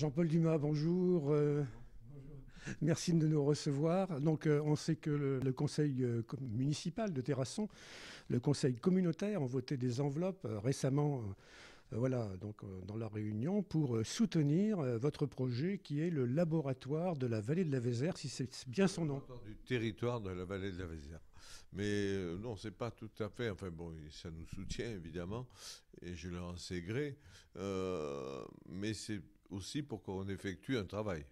Jean-Paul Dumas, bonjour. Euh, merci de nous recevoir. Donc, euh, on sait que le, conseil euh, municipal de Terrasson, le conseil communautaire, ont voté des enveloppes récemment, voilà, donc dans la réunion, pour soutenir votre projet qui est le laboratoire de la vallée de la Vézère, si c'est bien son nom. Du territoire de la vallée de la Vézère. Mais non, c'est pas tout à fait. Enfin bon, ça nous soutient évidemment, et je leur en gré. mais c'est aussi pour qu'on effectue un travail,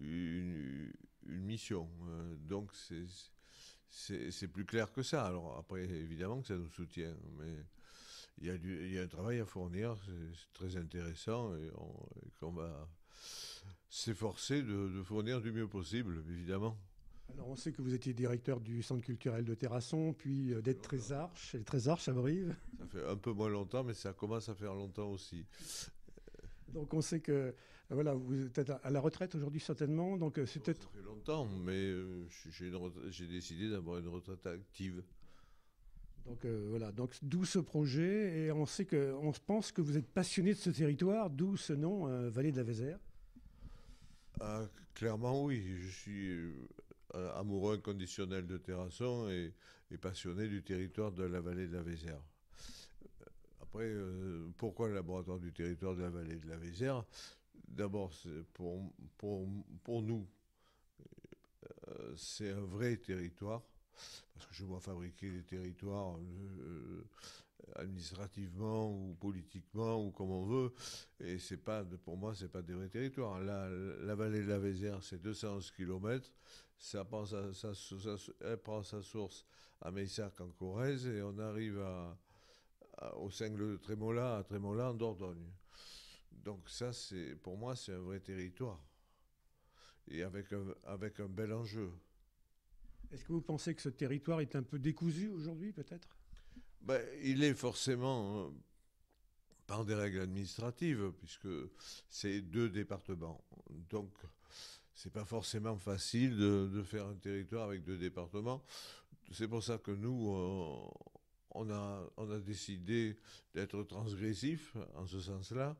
une, mission. Euh, donc c'est plus clair que ça. Alors après, évidemment que ça nous soutient, mais il y a, y a un travail à fournir, c'est très intéressant, et qu'on va s'efforcer de, fournir du mieux possible, évidemment. Alors on sait que vous étiez directeur du centre culturel de Terrasson, puis d'être arche et Trésarche à Brive. Ça fait un peu moins longtemps, mais ça commence à faire longtemps aussi. Donc on sait que euh, voilà, vous êtes à la retraite aujourd'hui certainement. Donc euh, c'est longtemps, mais euh, j'ai décidé d'avoir une retraite active. Donc voilà, donc d'où ce projet et on sait que on pense que vous êtes passionné de ce territoire, d'où ce nom Vallée de la Vézère. Ah, clairement oui, je suis amoureux inconditionnel de Terrasson et, et, passionné du territoire de la Vallée de la Vézère. Après, euh, pourquoi le laboratoire du territoire de la vallée de la Vézère D'abord, pour, pour, nous, euh, c'est un vrai territoire, parce que je vois fabriquer des territoires euh, administrativement ou politiquement ou comme on veut, et c'est pas, pour moi, c'est pas des vrais territoires. La, la vallée de la Vézère, c'est 211 km, ça elle prend sa source à Messac en Corrèze, et on arrive à au sein de Trémola, à Trémola, en Dordogne. Donc ça, c'est pour moi, c'est un vrai territoire. Et avec un, avec un bel enjeu. Est-ce que vous pensez que ce territoire est un peu décousu aujourd'hui, peut-être ben, Il est forcément euh, par des règles administratives, puisque c'est deux départements. Donc, c'est pas forcément facile de, de, faire un territoire avec deux départements. C'est pour ça que nous, euh, on a, on a décidé d'être transgressif en ce sens-là.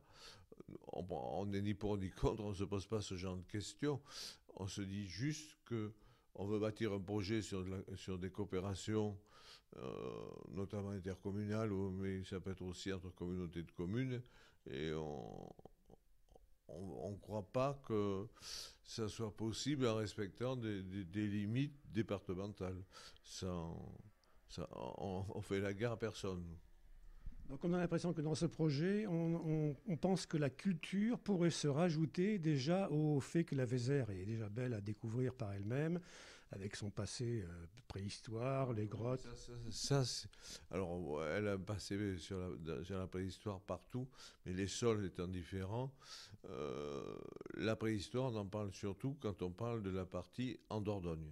On n'est ni pour ni contre, on ne se pose pas ce genre de questions. On se dit juste que on veut bâtir un projet sur, sur des coopérations, euh, notamment intercommunales, mais ça peut être aussi entre communautés de communes. Et on ne croit pas que ça soit possible en respectant des, des limites départementales. Sans, on, fait la guerre à personne. Donc on a l'impression que dans ce projet, on, pense que la culture pourrait se rajouter déjà au fait que la Vézère est déjà belle à découvrir par elle-même, avec son passé euh, préhistoire, les grottes. Ça, alors elle a passé sur la, la, préhistoire partout, mais les sols étant différents, euh, la préhistoire on en parle surtout quand on parle de la partie en Dordogne.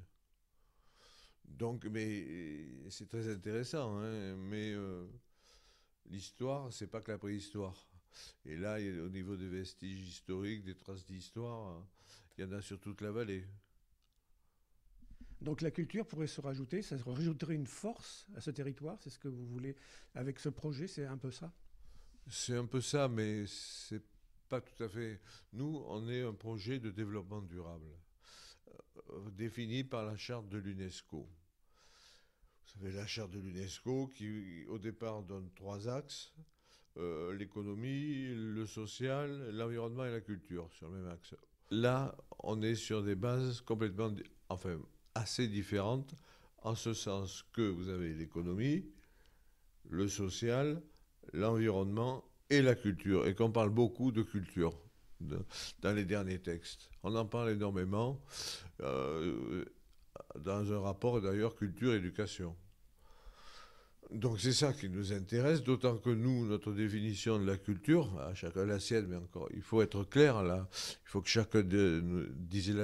Donc, mais euh, c'est très intéressant. Hein, mais l'histoire, euh, l'histoire, c'est pas que la préhistoire. Et là, au niveau des vestiges historiques, des traces d'histoire, hein, il y en a sur toute la vallée. Donc la culture pourrait se rajouter, ça rajouterait une force à ce territoire, c'est ce que vous voulez avec ce projet, c'est un peu ça C'est un peu ça, mais c'est pas tout à fait. Nous, on est un projet de développement durable, euh, défini par la charte de l'UNESCO vous avez la chaire de l'UNESCO qui, au départ, donne trois axes euh, l'économie, le social, l'environnement et la culture sur le même axe. Là, on est sur des bases complètement, enfin, assez différentes, en ce sens que vous avez l'économie, le social, l'environnement et la culture, et qu'on parle beaucoup de culture dans les derniers textes. On en parle énormément. Euh, dans un rapport d'ailleurs culture-éducation. Donc c'est ça qui nous intéresse, d'autant que nous, notre définition de la culture, à hein, chacun la sienne, mais encore, il faut être clair là, il faut que chacun nous dise,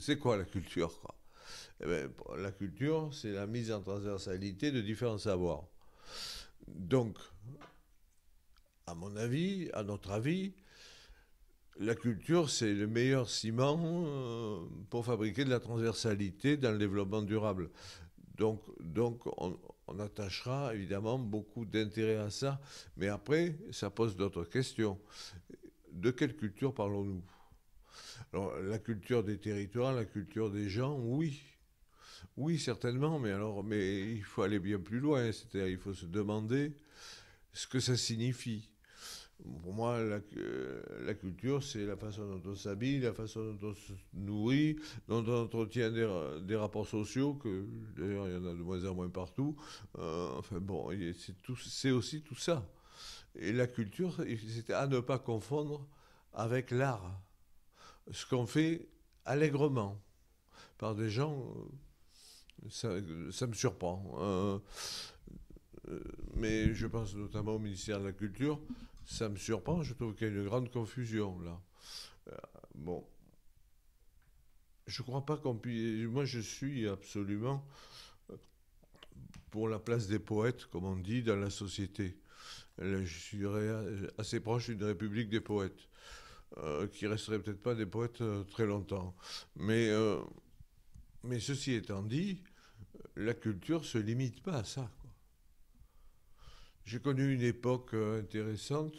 c'est quoi la culture eh ben, La culture, c'est la mise en transversalité de différents savoirs. Donc, à mon avis, à notre avis, la culture, c'est le meilleur ciment euh, pour fabriquer de la transversalité dans le développement durable. Donc, donc on, attachera évidemment beaucoup d'intérêt à ça. Mais après, ça pose d'autres questions. De quelle culture parlons-nous la culture des territoires, la culture des gens, oui. Oui, certainement, mais alors, mais il faut aller bien plus loin. C'est-à-dire, il faut se demander ce que ça signifie pour moi, euh, la, culture, c'est la façon dont on s'habille, la façon dont on se nourrit, dont on entretient des, rapports sociaux, que d'ailleurs il y en a de moins en moins partout. Euh, enfin bon, c'est aussi tout ça. Et la culture, c'est à ne pas confondre avec l'art. Ce qu'on fait allègrement par des gens, euh, ça, me surprend. Hein. mais je pense notamment au ministère de la Culture ça me surprend, je trouve qu'il y a une grande confusion là. Euh, bon, je crois pas qu'on puisse. Moi, je suis absolument euh, pour la place des poètes, comme on dit, dans la société. je suis assez proche d'une république des poètes, euh, qui resterait peut-être pas des poètes euh, très longtemps. Mais, mais ceci étant dit, la culture se limite pas à ça. J'ai connu une époque euh, intéressante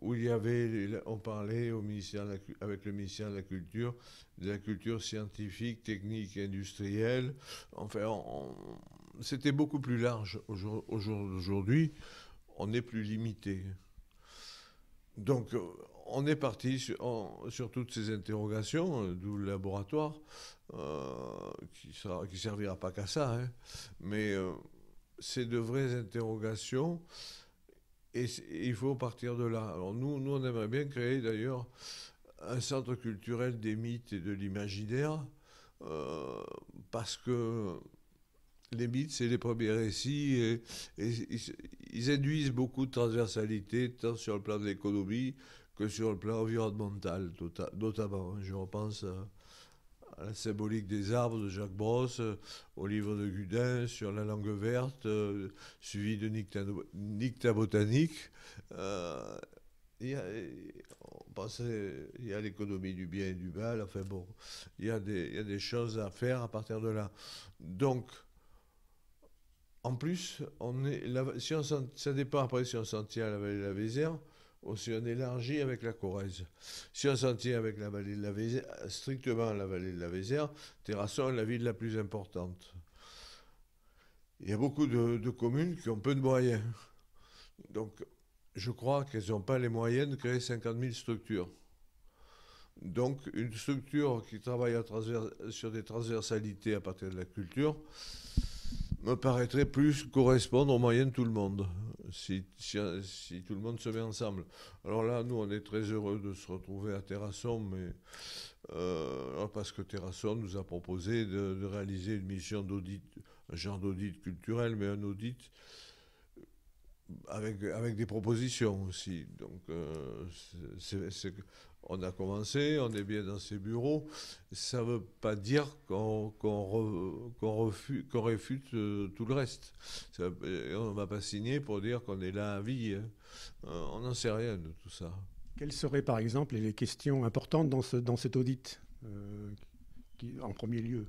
où il y avait, on parlait au ministère avec le ministère de la Culture, de la culture scientifique, technique industrielle. Enfin, c'était beaucoup plus large aujourd'hui. On est plus limité. Donc, euh, on est parti sur, toutes ces interrogations, euh, d'où le laboratoire, qui ne servira pas qu'à ça, hein. mais c'est de vraies interrogations et, il faut partir de là. Alors nous, nous on aimerait bien créer d'ailleurs un centre culturel des mythes et de l'imaginaire euh, parce que les mythes, c'est les premiers récits et, ils, induisent beaucoup de transversalité tant sur le plan de l'économie que sur le plan environnemental tota, notamment. Hein. Je repense à la symbolique des arbres de Jacques Brosse, euh, au livre de Gudin sur la langue verte, euh, suivi de Nicta Botanique. Euh, on pensait, il y a l'économie du bien et du mal, enfin bon, il y, y, a des choses à faire à partir de là. Donc, en plus, on est, la, si on, ça dépend après si on s'en tient à la vallée de la Vézère, aussi en élargit avec la Corrèze. Si on s'en tient avec la vallée de la Vézère, strictement la vallée de la Vézère, Terrasson est la ville la plus importante. Il y a beaucoup de, communes qui ont peu de moyens. Donc, je crois qu'elles n'ont pas les moyens de créer 50 000 structures. Donc, une structure qui travaille sur des transversalités à partir de la culture me paraîtrait plus correspondre aux moyens de tout le monde si, si, tout le monde se met ensemble. Alors là, nous, on est très heureux de se retrouver à Terrasson, mais euh, parce que Terrasson nous a proposé de, réaliser une mission d'audit, un genre d'audit culturel, mais un audit avec, avec des propositions aussi. Donc, euh, c'est on a commencé, on est bien dans ses bureaux. Ça ne veut pas dire qu'on réfute euh, tout le reste. Euh, on ne va pas signer pour dire qu'on est là à vie. Hein. Euh, on n'en sait rien de tout ça. Quelles seraient, par exemple, les questions importantes dans, cet audit, en premier lieu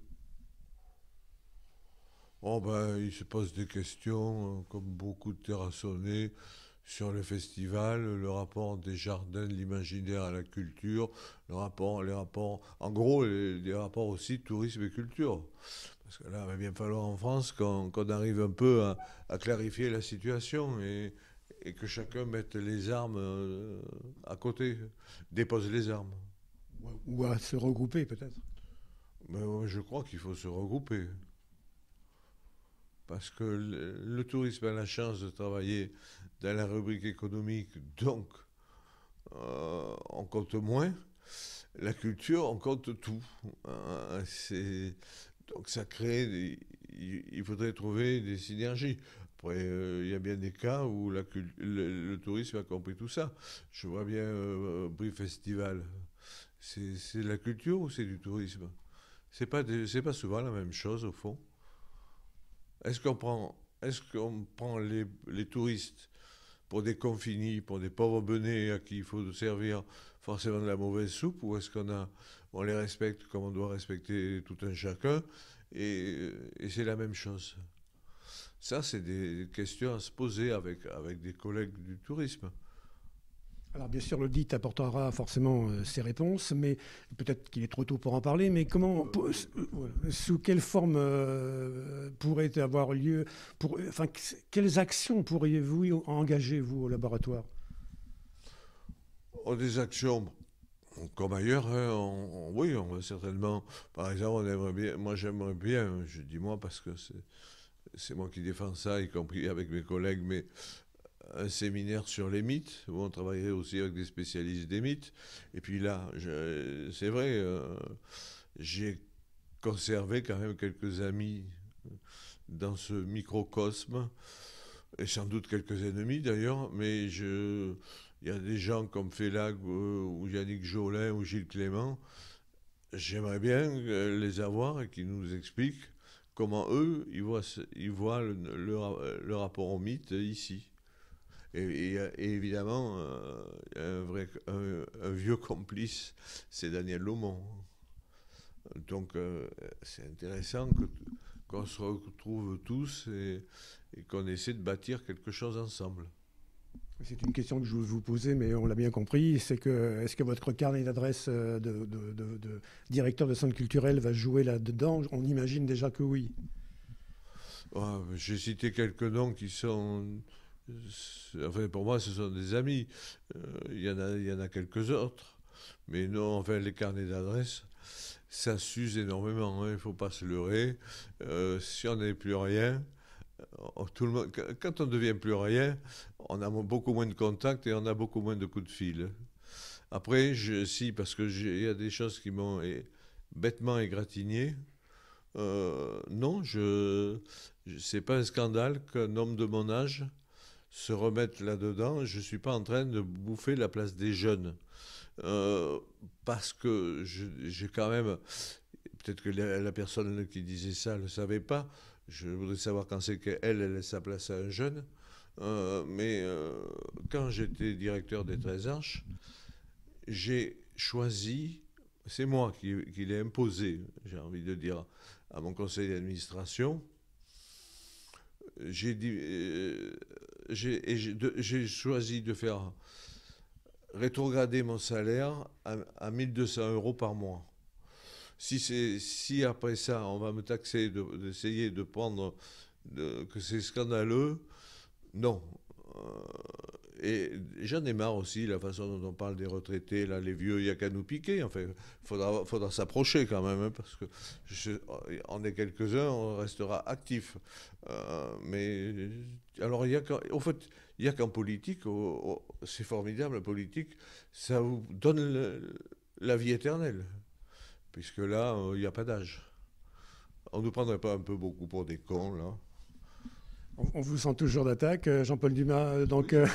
oh, ben, il se pose des questions, hein, comme beaucoup de terrassonnés sur le festival, le rapport des jardins, l'imaginaire à la culture, le rapport, les rapports, en gros, les, rapports aussi tourisme et culture. Parce que là, il va bien falloir en France qu'on arrive un peu à, clarifier la situation et, et que chacun mette les armes euh, à côté, dépose les armes. Ou à se regrouper peut-être. Ben, je crois qu'il faut se regrouper parce que le, tourisme a la chance de travailler dans la rubrique économique, donc euh, on compte moins. La culture, on compte tout. Euh, donc ça crée, des, il, faudrait trouver des synergies. Après, euh, il y a bien des cas où la, le, tourisme a compris tout ça. Je vois bien euh, Brie Festival. C'est de la culture ou c'est du tourisme C'est pas, pas souvent la même chose au fond. Est-ce qu'on prend, les, touristes pour des confinis, pour des pauvres benets à qui il faut servir forcément de la mauvaise soupe, ou est-ce qu'on on les respecte comme on doit respecter tout un chacun, et, et c'est la même chose Ça, c'est des questions à se poser avec, avec des collègues du tourisme. Alors bien sûr, l'audit apportera forcément euh, ses réponses, mais peut-être qu'il est trop tôt pour en parler, mais comment, euh, euh, sous quelle forme pourrait avoir lieu, enfin, quelles actions pourriez-vous engager, vous, au laboratoire oh, Des actions comme ailleurs, hein, oui, on certainement, par exemple, on aimerait bien, moi j'aimerais bien, je dis moi parce que C'est moi qui défends ça, y compris avec mes collègues, mais un séminaire sur les mythes, où on travaillait aussi avec des spécialistes des mythes. Et puis là, c'est vrai, euh, j'ai conservé quand même quelques amis dans ce microcosme, et sans doute quelques ennemis d'ailleurs, mais Il y a des gens comme Félag euh, ou Yannick Jolin ou Gilles Clément, j'aimerais bien euh, les avoir et qu'ils nous expliquent comment eux, ils voient, ils voient le, rapport aux mythes ici. Et, évidemment, euh, un, vrai, un, vieux complice, c'est Daniel Laumont. Donc euh, c'est intéressant qu'on se retrouve tous et, qu'on essaie de bâtir quelque chose ensemble. C'est une question que je voulais vous poser, mais on l'a bien compris. C'est que est-ce que votre carnet d'adresse euh, de, directeur de centre culturel va jouer là-dedans On imagine déjà que oui. Ah, j'ai cité quelques noms qui sont Enfin, pour moi, ce sont des amis. Euh, il y en a, il y en a quelques autres. Mais non, enfin, les carnets d'adresse, ça s'use énormément. Hein, il ne faut pas se leurrer. Euh, si on n'est plus rien, euh, tout le monde, quand on devient plus rien, on a beaucoup moins de contacts et on a beaucoup moins de coups de fil. Après, je, si, parce qu'il y a des choses qui m'ont bêtement égratigné. non, je, n'est c'est pas un scandale qu'un homme de mon âge se remettre là-dedans. Je ne suis pas en train de bouffer la place des jeunes. Euh, parce que j'ai quand même, peut-être que la, personne qui disait ça ne le savait pas, je voudrais savoir quand c'est qu'elle elle laisse sa place à un jeune, euh, mais euh, quand j'étais directeur des 13 arches, j'ai choisi, c'est moi qui, qui l'ai imposé, j'ai envie de dire, à mon conseil d'administration, euh, j'ai choisi de faire rétrograder mon salaire à, à 1200 euros par mois. Si, si après ça, on va me taxer d'essayer de, prendre que c'est scandaleux, non. Euh, et j'en ai marre aussi, la façon dont on parle des retraités, là, les vieux, il n'y a qu'à nous piquer. il faudra, s'approcher quand même, hein, parce que est quelques-uns, on restera actifs. Euh, mais alors, il y a fait, il n'y a qu'en politique, c'est formidable, la politique, ça vous donne la vie éternelle, puisque là, euh, il n'y a pas d'âge. On ne nous prendrait pas un peu beaucoup pour des cons, là on, vous sent toujours d'attaque, euh, Jean-Paul Dumas. Euh, donc, euh,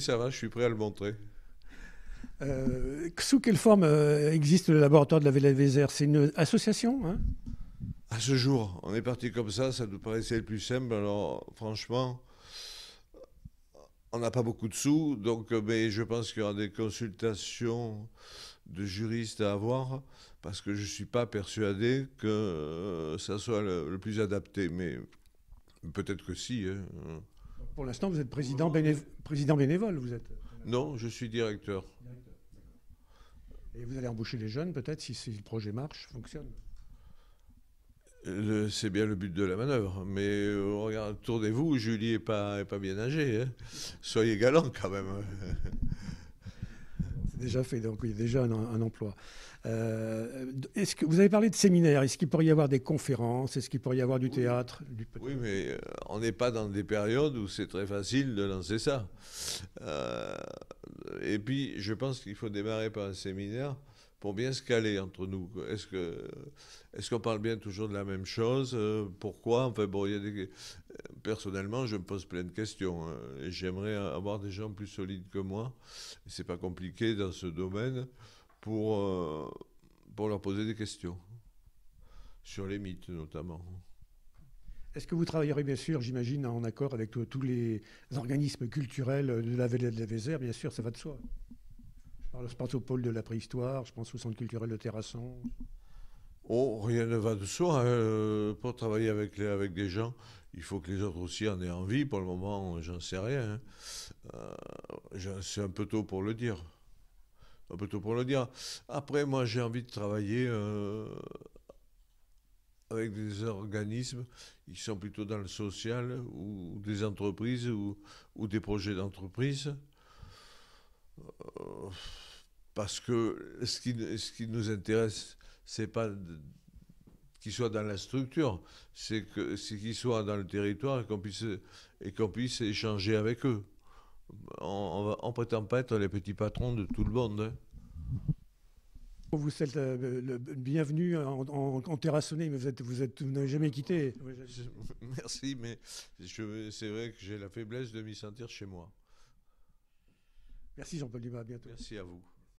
ça va, je suis prêt à le montrer. sous quelle forme existe le laboratoire de la vélez C'est une association hein À ce jour, on est parti comme ça, ça nous paraissait le plus simple. Alors, franchement, on n'a pas beaucoup de sous, donc, mais je pense qu'il y aura des consultations de juristes à avoir, parce que je ne suis pas persuadé que ça soit le, le plus adapté. Mais Peut-être que si. Hein. Pour l'instant, vous êtes président, bénévole, vous êtes Non, je suis directeur. Et vous allez embaucher les jeunes, peut-être, si, le projet marche, fonctionne c'est bien le but de la manœuvre, mais euh, regardez, tournez-vous, Julie n'est pas, pas bien âgée. Hein. Soyez galant quand même. déjà fait, donc il y a déjà un, emploi. Euh, est-ce que vous avez parlé de séminaires Est-ce qu'il pourrait y avoir des conférences Est-ce qu'il pourrait y avoir du théâtre Oui, mais euh, on n'est pas dans des périodes où c'est très facile de lancer ça. Euh, et puis, je pense qu'il faut démarrer par un séminaire pour bien se caler entre nous. Est-ce que qu'on parle bien toujours de la même chose euh, Pourquoi euh, personnellement, je me pose plein de questions. Hein, et j'aimerais avoir des gens plus solides que moi. C'est pas compliqué dans ce domaine pour euh, pour leur poser des questions sur les mythes notamment. Est-ce que vous travaillerez bien sûr, j'imagine, en accord avec tous les organismes culturels de la vallée de la Vézère Bien sûr, ça va de soi. Je pense au pôle de la préhistoire, je pense au centre culturel de Terrasson. Oh, rien ne va de soi. Hein. Euh, pour travailler avec, des gens, il faut que les autres aussi en aient envie. Pour le moment, j'en sais rien. C'est hein. euh, un peu tôt pour le dire. Un peu tôt pour le dire. Après, moi, j'ai envie de travailler euh, avec des organismes qui sont plutôt dans le social ou des entreprises ou des projets d'entreprise parce que ce qui, ce qui nous intéresse, c'est pas qu'ils soient dans la structure, c'est qu'ils soient dans le territoire et qu'on puisse et qu'on puisse échanger avec eux. On, ne prétend pas être les petits patrons de tout le monde. Hein. Vous êtes euh, le, bienvenu en, en, terrassonné, mais vous vous êtes, vous n'avez jamais quitté. Merci, mais c'est vrai que j'ai la faiblesse de m'y sentir chez moi. Merci Jean-Paul Dumas, à bientôt. Merci à vous.